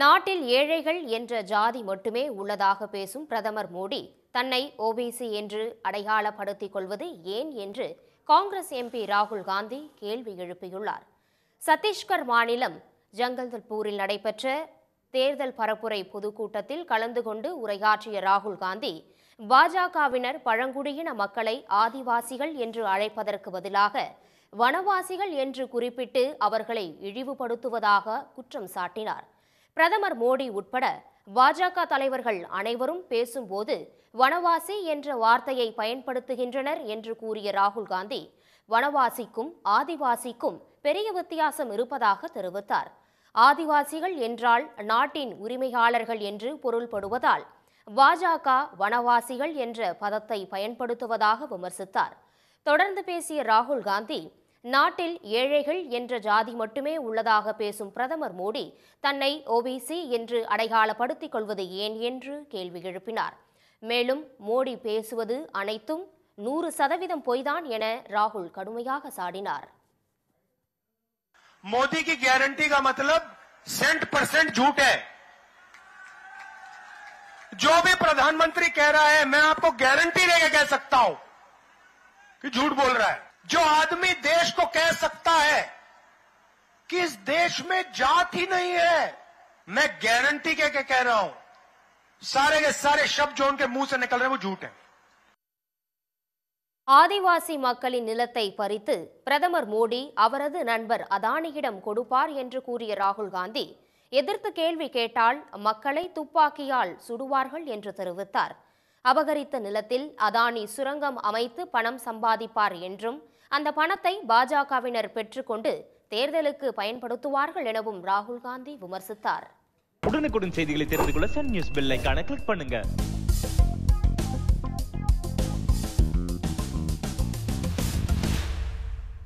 நாட்டில் ஏழைகள் என்ற ஜாதி மட்டுமே உள்ளதாக பேசும் பிரதமர் மோடி தன்னை ஓபிசி என்று அடையாளப்படுத்திக் கொள்வது ஏன் என்று காங்கிரஸ் எம்பி ராகுல் காந்தி கேள்வி எழுப்பியுள்ளார் சத்தீஸ்கர் மாநிலம் ஜங்கல்பூரில் நடைபெற்ற தேர்தல் பரப்புரை பொதுக்கூட்டத்தில் கலந்து கொண்டு உரையாற்றிய ராகுல் காந்தி பாஜகவினர் பழங்குடியின மக்களை ஆதிவாசிகள் என்று அழைப்பதற்கு பதிலாக வனவாசிகள் என்று குறிப்பிட்டு அவர்களை இழிவுபடுத்துவதாக குற்றம் சாட்டினார் பிரதமர் மோடி உட்பட பாஜக தலைவர்கள் அனைவரும் பேசும்போது வனவாசி என்ற வார்த்தையை பயன்படுத்துகின்றனர் என்று கூறிய ராகுல் காந்தி வனவாசிக்கும் ஆதிவாசிக்கும் பெரிய வித்தியாசம் இருப்பதாக தெரிவித்தார் ஆதிவாசிகள் என்றால் நாட்டின் உரிமையாளர்கள் என்று பொருள்படுவதால் பாஜக வனவாசிகள் என்ற பதத்தை பயன்படுத்துவதாக விமர்சித்தார் தொடர்ந்து பேசிய ராகுல் காந்தி நாட்டில் ஏழைகள் என்ற ஜாதி மட்டுமே உள்ளதாக பேசும் பிரதமர் மோடி தன்னை ஓபிசி என்று அடையாளப்படுத்திக் கொள்வது ஏன் என்று கேள்வி எழுப்பினார் மேலும் மோடி பேசுவது அனைத்தும் நூறு சதவீதம் பொய்தான் என ராகுல் கடுமையாக சாடினார் मोदी की गारंटी का मतलब सेंट परसेंट झूठ है जो भी प्रधानमंत्री कह रहा है मैं आपको गारंटी लेके कह सकता हूं कि झूठ बोल रहा है जो आदमी देश को कह सकता है कि इस देश में जात ही नहीं है मैं गारंटी के, के कह रहा हूं सारे के सारे शब्द जो उनके मुंह से निकल रहे हैं वो झूठ है ஆதிவாசி மக்களின் நிலத்தை பறித்து பிரதமர் மோடி அவரது நண்பர் அதானியிடம் கொடுப்பார் என்று கூறிய ராகுல் காந்தி எதிர்த்து கேள்வி கேட்டால் மக்களை துப்பாக்கியால் சுடுவார்கள் என்று தெரிவித்தார் அபகரித்த நிலத்தில் அதானி சுரங்கம் அமைத்து பணம் சம்பாதிப்பார் என்றும் அந்த பணத்தை பாஜகவினர் பெற்றுக்கொண்டு தேர்தலுக்கு பயன்படுத்துவார்கள் எனவும் ராகுல் காந்தி விமர்சித்தார் உடனுக்குடன் செய்திகளை தெரிந்து கொள்ள சன் நியூஸ் பெல்லைக்கான கிளிக் பண்ணுங்க